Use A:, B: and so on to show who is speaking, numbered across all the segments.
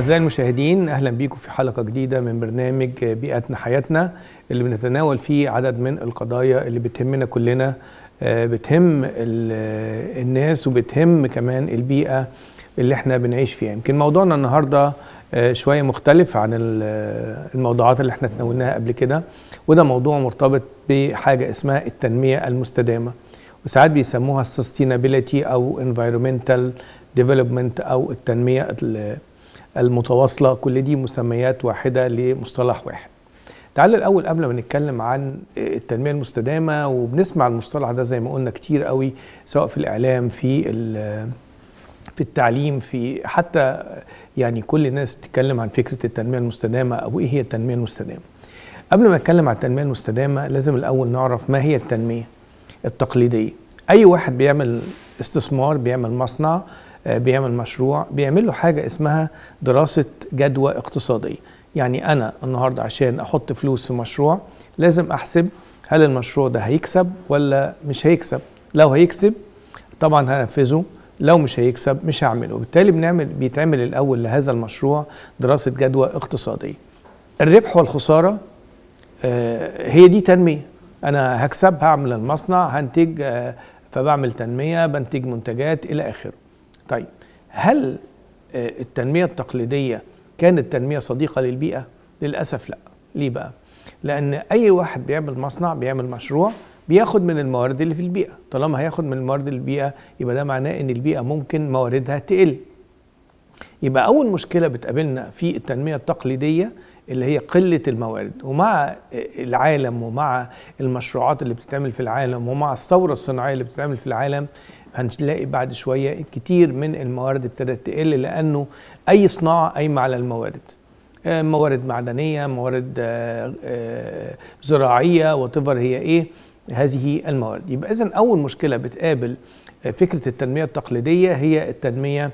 A: أعزائي المشاهدين أهلا بيكم في حلقة جديدة من برنامج بيئتنا حياتنا اللي بنتناول فيه عدد من القضايا اللي بتهمنا كلنا آه، بتهم الناس وبتهم كمان البيئة اللي احنا بنعيش فيها يمكن موضوعنا النهاردة آه، شوية مختلف عن الموضوعات اللي احنا تناولناها قبل كده وده موضوع مرتبط بحاجة اسمها التنمية المستدامة وساعات بيسموها sustainability أو environmental ديفلوبمنت أو التنمية المتواصلة كل دي مسميات واحدة لمصطلح واحد تعال الأول قبل ما نتكلم عن التنمية المستدامة وبنسمع المصطلح ده زي ما قلنا كتير قوي سواء في الإعلام في في التعليم في حتى يعني كل الناس بتتكلم عن فكرة التنمية المستدامة أو إيه هي التنمية المستدامة قبل ما نتكلم عن التنمية المستدامة لازم الأول نعرف ما هي التنمية التقليدية أي واحد بيعمل استثمار بيعمل مصنع آه، بيعمل مشروع بيعمل له حاجه اسمها دراسه جدوى اقتصاديه يعني انا النهارده عشان احط فلوس في مشروع لازم احسب هل المشروع ده هيكسب ولا مش هيكسب لو هيكسب طبعا هنفذه لو مش هيكسب مش هعمله وبالتالي بنعمل بيتعمل الاول لهذا المشروع دراسه جدوى اقتصاديه الربح والخساره آه، هي دي تنميه انا هكسب هعمل المصنع هنتج آه، فبعمل تنميه بنتج منتجات الى اخره طيب هل آه، التنمية التقليدية كانت تنمية صديقة للبيئة؟ للأسف لا ليه بقى؟ لأن أي واحد بيعمل مصنع بيعمل مشروع بياخد من الموارد اللي في البيئة طالما هياخد من الموارد البيئة يبقى ده معناه أن البيئة ممكن مواردها تقل يبقى أول مشكلة بتقابلنا في التنمية التقليدية اللي هي قلة الموارد ومع آه، العالم ومع المشروعات اللي بتتعمل في العالم ومع الثورة الصناعية اللي بتتعمل في العالم هنلاقي بعد شوية كتير من الموارد ابتدت تقل لأنه أي صناعة قايمة على الموارد آه، موارد معدنية موارد آه، آه، زراعية وتفر هي إيه هذه الموارد يبقى إذن أول مشكلة بتقابل فكرة التنمية التقليدية هي التنمية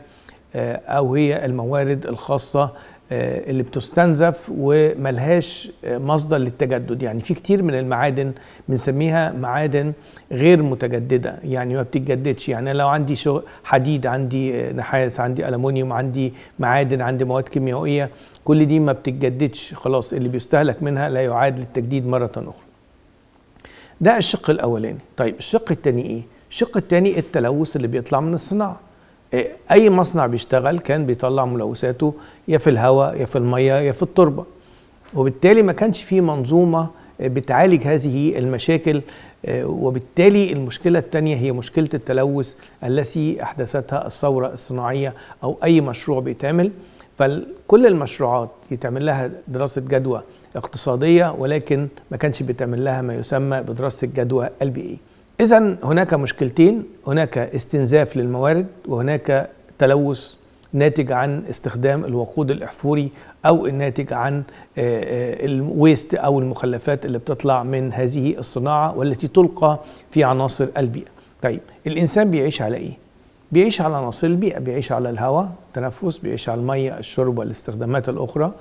A: أو هي الموارد الخاصة آه، اللي بتستنزف وملهاش آه، مصدر للتجدد يعني في كتير من المعادن بنسميها معادن غير متجدده يعني ما بتتجددش يعني لو عندي حديد عندي آه، نحاس عندي ألمونيوم عندي معادن عندي مواد كيميائيه كل دي ما بتتجددش خلاص اللي بيستهلك منها لا يعاد للتجديد مره اخرى ده الشق الاولاني طيب الشق الثاني ايه الشق الثاني التلوث اللي بيطلع من الصناعه اي مصنع بيشتغل كان بيطلع ملوثاته يا في الهواء يا في الميه يا في التربه وبالتالي ما كانش في منظومه بتعالج هذه المشاكل آه، وبالتالي المشكله الثانيه هي مشكله التلوث التي احدثتها الثوره الصناعيه او اي مشروع بيتعمل فكل المشروعات يتعمل لها دراسه جدوى اقتصاديه ولكن ما كانش بيتعمل لها ما يسمى بدراسه الجدوى البيئيه إذا هناك مشكلتين هناك استنزاف للموارد وهناك تلوث ناتج عن استخدام الوقود الإحفوري أو الناتج عن آه، آه، الويست أو المخلفات اللي بتطلع من هذه الصناعة والتي تلقى في عناصر البيئة طيب الإنسان بيعيش على إيه؟ بيعيش على عناصر البيئة بيعيش على الهواء التنفس بيعيش على المية الشرب والاستخدامات الأخرى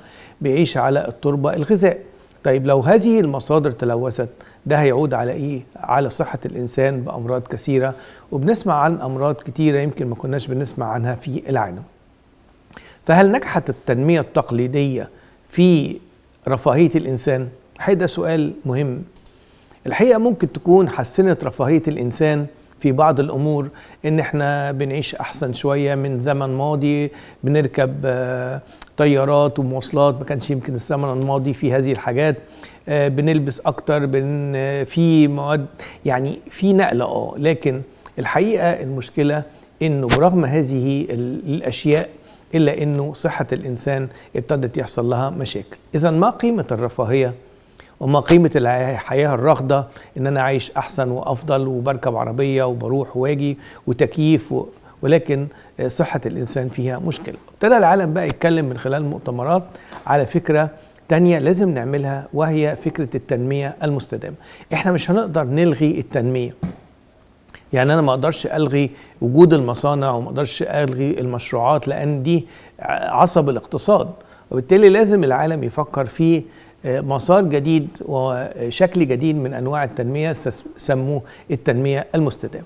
A: بيعيش على التربة الغذاء طيب لو هذه المصادر تلوثت ده هيعود على ايه على صحه الانسان بامراض كثيره وبنسمع عن امراض كثيره يمكن ما كناش بنسمع عنها في العالم فهل نجحت التنميه التقليديه في رفاهيه الانسان ده سؤال مهم الحقيقه ممكن تكون حسنت رفاهيه الانسان في بعض الامور ان احنا بنعيش احسن شويه من زمن ماضي بنركب آه، طيارات ومواصلات ما كانش يمكن الزمن الماضي في هذه الحاجات آه، بنلبس اكتر بن آه، في مواد يعني في نقله اه لكن الحقيقه المشكله انه برغم هذه الاشياء الا انه صحه الانسان ابتدت يحصل لها مشاكل اذا ما قيمه الرفاهيه وما قيمة الحياة الراغدة إن أنا عايش أحسن وأفضل وبركب عربية وبروح واجي وتكييف و... ولكن صحة الإنسان فيها مشكلة ابتدى العالم بقى يتكلم من خلال مؤتمرات على فكرة تانية لازم نعملها وهي فكرة التنمية المستدامة احنا مش هنقدر نلغي التنمية يعني انا ما اقدرش الغي وجود المصانع وما اقدرش الغي المشروعات لان دي عصب الاقتصاد وبالتالي لازم العالم يفكر في مسار جديد وشكل جديد من انواع التنميه سموه التنميه المستدامه.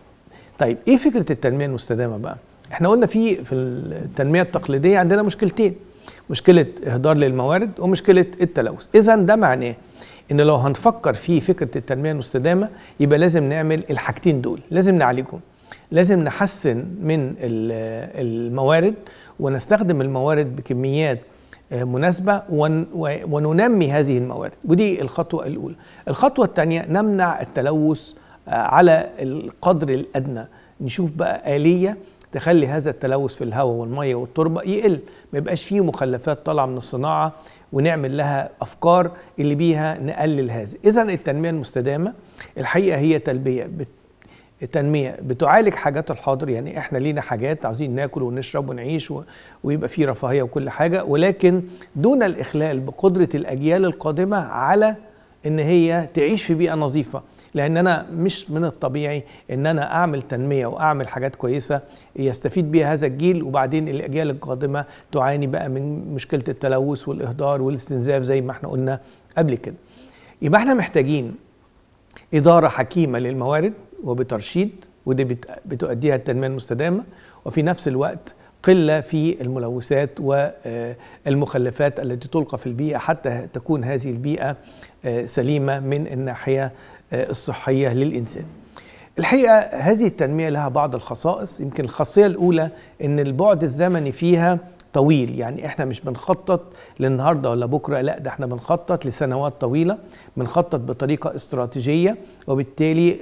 A: طيب ايه فكره التنميه المستدامه بقى؟ احنا قلنا في في التنميه التقليديه عندنا مشكلتين مشكله اهدار للموارد ومشكله التلوث، اذا ده معناه ان لو هنفكر في فكره التنميه المستدامه يبقى لازم نعمل الحاجتين دول، لازم نعالجهم. لازم نحسن من الموارد ونستخدم الموارد بكميات آه، مناسبة وننمي هذه الموارد ودي الخطوة الأولى الخطوة الثانية نمنع التلوث آه، على القدر الأدنى نشوف بقى آلية تخلي هذا التلوث في الهواء والميه والتربه يقل ما يبقاش فيه مخلفات طالعه من الصناعه ونعمل لها افكار اللي بيها نقلل هذا اذا التنميه المستدامه الحقيقه هي تلبيه التنميه بتعالج حاجات الحاضر يعني احنا لينا حاجات عاوزين ناكل ونشرب ونعيش و... ويبقى في رفاهيه وكل حاجه ولكن دون الاخلال بقدره الاجيال القادمه على ان هي تعيش في بيئه نظيفه لان انا مش من الطبيعي ان انا اعمل تنميه واعمل حاجات كويسه يستفيد بها هذا الجيل وبعدين الاجيال القادمه تعاني بقى من مشكله التلوث والاهدار والاستنزاف زي ما احنا قلنا قبل كده يبقى احنا محتاجين اداره حكيمه للموارد وبترشيد ودي بتؤديها التنمية المستدامة وفي نفس الوقت قلة في الملوثات والمخلفات آه، التي تلقى في البيئة حتى تكون هذه البيئة آه، سليمة من الناحية آه، الصحية للإنسان الحقيقة هذه التنمية لها بعض الخصائص يمكن الخاصية الأولى أن البعد الزمني فيها طويل يعني احنا مش بنخطط للنهارده ولا بكره لا ده احنا بنخطط لسنوات طويله بنخطط بطريقه استراتيجيه وبالتالي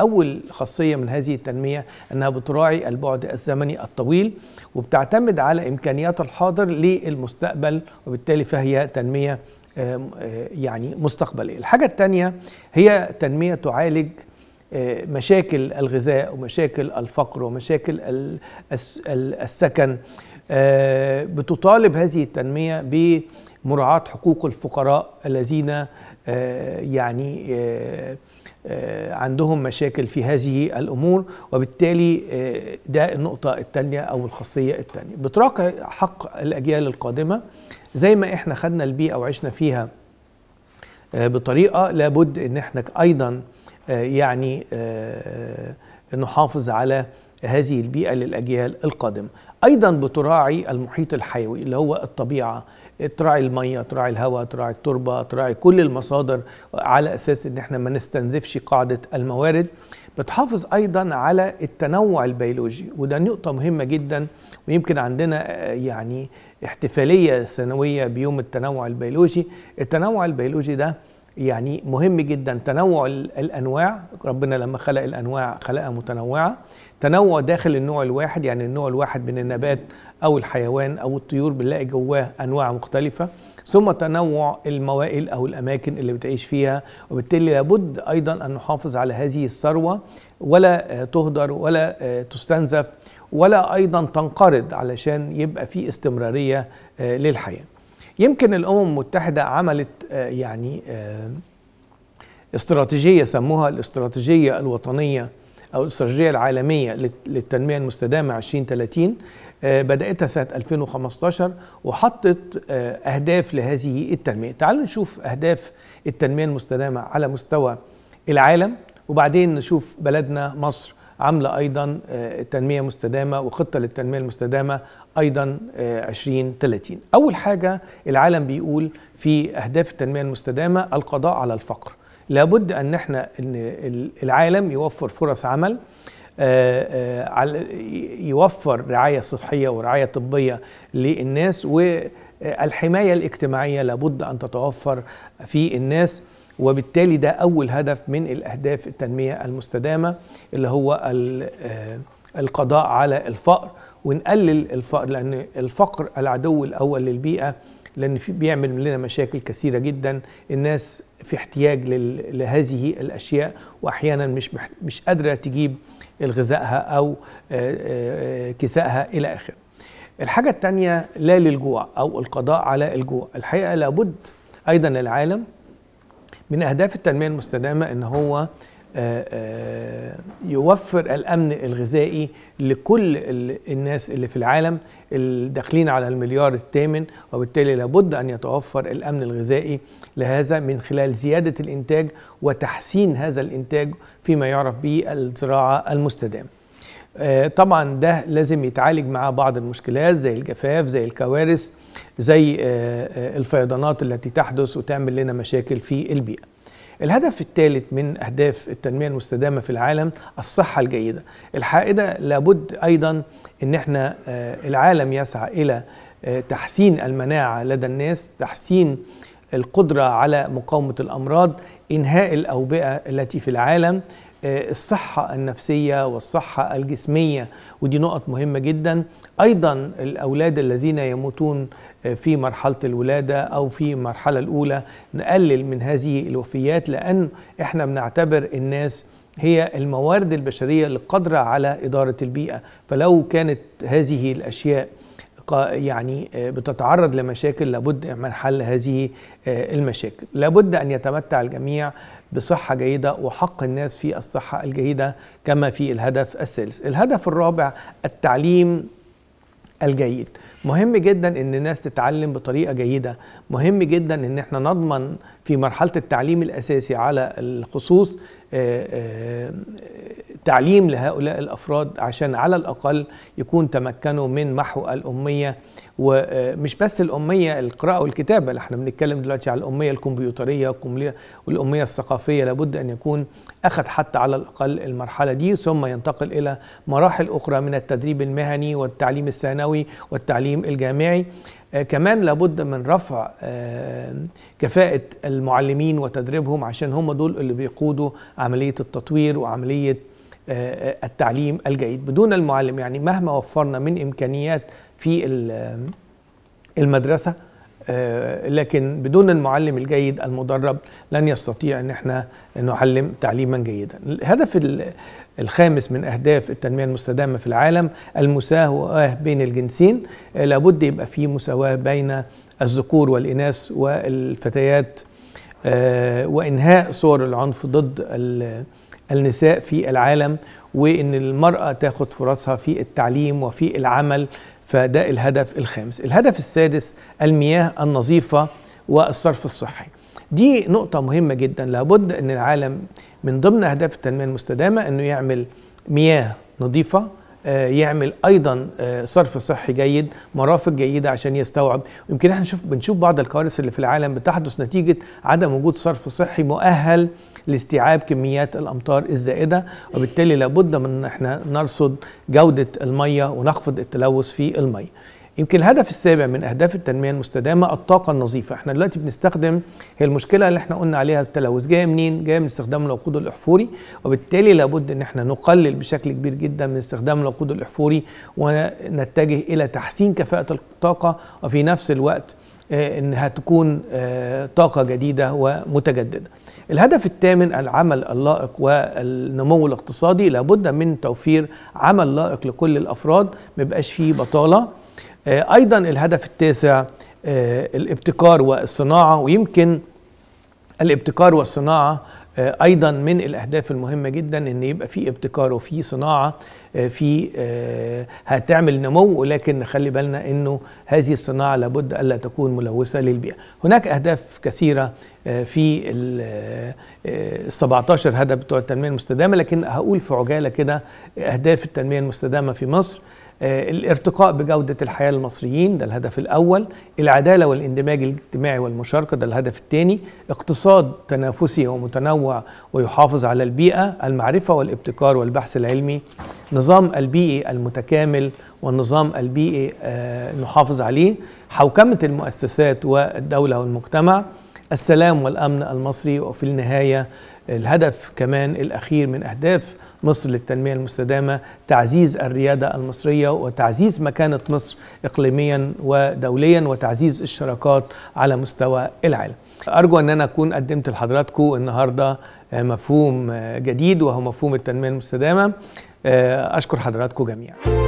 A: أول خاصية من هذه التنمية أنها بتراعي البعد الزمني الطويل وبتعتمد على إمكانيات الحاضر للمستقبل وبالتالي فهي تنمية آه، آه، يعني مستقبلية الحاجة الثانية هي تنمية تعالج آه، مشاكل الغذاء ومشاكل الفقر ومشاكل السكن بتطالب هذه التنمية بمراعاة حقوق الفقراء الذين يعني آه، عندهم مشاكل في هذه الامور وبالتالي آه، ده النقطه الثانيه او الخاصيه الثانيه بتراعي حق الاجيال القادمه زي ما احنا خدنا البيئه وعشنا فيها آه، بطريقه لابد ان احنا ايضا يعني نحافظ على هذه البيئه للاجيال القادمه ايضا بتراعي المحيط الحيوي اللي هو الطبيعه تراعي الميه تراعي الهواء تراعي التربه تراعي كل المصادر على اساس ان احنا ما نستنزفش قاعده الموارد بتحافظ ايضا على التنوع البيولوجي وده نقطه مهمه جدا ويمكن عندنا يعني احتفاليه سنويه بيوم التنوع البيولوجي التنوع البيولوجي ده يعني مهم جدا تنوع الانواع ربنا لما خلق الانواع خلقها متنوعه تنوع داخل النوع الواحد يعني النوع الواحد من النبات أو الحيوان أو الطيور بنلاقي جواه أنواع مختلفة ثم تنوع الموائل أو الأماكن اللي بتعيش فيها وبالتالي لابد أيضا أن نحافظ على هذه الثروة ولا آه، تهدر ولا آه، تستنزف ولا أيضا تنقرض علشان يبقى في استمرارية آه، للحياة يمكن الأمم المتحدة عملت يعني استراتيجية سموها الاستراتيجية الوطنية أو الاستراتيجية العالمية للتنمية المستدامة 2030 آه، بدأتها سنة 2015 وحطت آه، أهداف لهذه التنمية تعالوا نشوف أهداف التنمية المستدامة على مستوى العالم وبعدين نشوف بلدنا مصر عاملة أيضا آه، تنمية مستدامة وخطة للتنمية المستدامة أيضا 2030 أول حاجة العالم بيقول في أهداف التنمية المستدامة القضاء على الفقر لابد أن احنا إن العالم يوفر فرص عمل آه، آه، يوفر رعاية صحية ورعاية طبية للناس والحماية الاجتماعية لابد أن تتوفر في الناس وبالتالي ده أول هدف من الأهداف التنمية المستدامة اللي هو آه، القضاء على الفقر ونقلل الفقر لأن الفقر العدو الأول للبيئة لأن في بيعمل لنا مشاكل كثيرة جدا الناس في احتياج لهذه الأشياء وأحيانا مش مش قادرة تجيب الغذائها او آه، آه، آه، كسائها الى اخره الحاجه الثانيه لا للجوع او القضاء على الجوع الحقيقه لابد ايضا العالم من اهداف التنميه المستدامه ان هو آه، آه، يوفر الامن الغذائي لكل الناس اللي في العالم الداخلين على المليار الثامن وبالتالي لابد ان يتوفر الامن الغذائي لهذا من خلال زياده الانتاج وتحسين هذا الانتاج فيما يعرف به الزراعه المستدامه. آه، طبعا ده لازم يتعالج معاه بعض المشكلات زي الجفاف زي الكوارث زي الفيضانات التي تحدث وتعمل لنا مشاكل في البيئه. الهدف الثالث من أهداف التنمية المستدامة في العالم الصحة الجيدة الحائده لابد أيضا أن احنا آه، العالم يسعى إلى آه، تحسين المناعة لدى الناس تحسين القدرة على مقاومة الأمراض إنهاء الأوبئة التي في العالم آه، الصحة النفسية والصحة الجسمية ودي نقط مهمة جدا أيضا الأولاد الذين يموتون في مرحلة الولادة أو في المرحلة الأولى نقلل من هذه الوفيات لأن إحنا بنعتبر الناس هي الموارد البشرية القادرة على إدارة البيئة فلو كانت هذه الأشياء يعني آه، بتتعرض لمشاكل لابد من حل هذه آه، المشاكل لابد أن يتمتع الجميع بصحة جيدة وحق الناس في الصحة الجيدة كما في الهدف الثالث الهدف الرابع التعليم الجيد مهم جدا ان الناس تتعلم بطريقه جيده مهم جدا ان احنا نضمن في مرحله التعليم الاساسي على الخصوص آه، آه، تعليم لهؤلاء الافراد عشان على الاقل يكون تمكنوا من محو الاميه ومش بس الاميه القراءه والكتابه احنا بنتكلم دلوقتي على الاميه الكمبيوتريه والاميه الثقافيه لابد ان يكون اخذ حتى على الاقل المرحله دي ثم ينتقل الى مراحل اخرى من التدريب المهني والتعليم الثانوي والتعليم الجامعي آه، كمان لابد من رفع آه، كفاءة المعلمين وتدريبهم عشان هم دول اللي بيقودوا عملية التطوير وعملية آه، التعليم الجيد بدون المعلم يعني مهما وفرنا من إمكانيات في المدرسه آه، لكن بدون المعلم الجيد المدرب لن يستطيع ان احنا نعلم تعليما جيدا. الهدف الخامس من اهداف التنميه المستدامه في العالم المساواه بين الجنسين آه، لابد يبقى في مساواه بين الذكور والاناث والفتيات آه، وانهاء صور العنف ضد النساء في العالم وان المراه تاخد فرصها في التعليم وفي العمل فده الهدف الخامس الهدف السادس المياه النظيفة والصرف الصحي دي نقطة مهمة جدا لابد أن العالم من ضمن أهداف التنمية المستدامة أنه يعمل مياه نظيفة آه، يعمل ايضا آه، صرف صحي جيد مرافق جيده عشان يستوعب يمكن احنا نشوف بنشوف بعض الكوارث اللي في العالم بتحدث نتيجه عدم وجود صرف صحي مؤهل لاستيعاب كميات الامطار الزائده وبالتالي لابد من ان احنا نرصد جوده الميه ونخفض التلوث في الميه يمكن الهدف السابع من اهداف التنميه المستدامه الطاقه النظيفه احنا دلوقتي بنستخدم هي المشكله اللي احنا قلنا عليها التلوث جايه منين جايه من استخدام الوقود الاحفوري وبالتالي لابد ان احنا نقلل بشكل كبير جدا من استخدام الوقود الاحفوري ونتجه الى تحسين كفاءه الطاقه وفي نفس الوقت آه، انها تكون آه، طاقه جديده ومتجدده. الهدف الثامن العمل اللائق والنمو الاقتصادي لابد من توفير عمل لائق لكل الافراد ما يبقاش فيه بطاله آه، ايضا الهدف التاسع آه، الابتكار والصناعه ويمكن الابتكار والصناعه آه، ايضا من الاهداف المهمه جدا ان يبقى في ابتكار وفي صناعه في هتعمل نمو ولكن نخلي بالنا انه هذه الصناعه لابد الا تكون ملوثه للبيئه هناك اهداف كثيره في ال 17 هدف بتوع التنميه المستدامه لكن هقول في عجاله كده اهداف التنميه المستدامه في مصر آه، الارتقاء بجودة الحياة للمصريين ده الهدف الأول العدالة والاندماج الاجتماعي والمشاركة ده الهدف الثاني اقتصاد تنافسي ومتنوع ويحافظ على البيئة المعرفة والابتكار والبحث العلمي نظام البيئي المتكامل والنظام البيئي آه، نحافظ عليه حوكمة المؤسسات والدولة والمجتمع السلام والأمن المصري وفي النهاية الهدف كمان الأخير من أهداف مصر للتنمية المستدامة تعزيز الريادة المصرية وتعزيز مكانة مصر إقليميا ودوليا وتعزيز الشراكات على مستوى العالم أرجو أن أنا أكون قدمت لحضراتكم النهاردة مفهوم جديد وهو مفهوم التنمية المستدامة أشكر حضراتكم جميعاً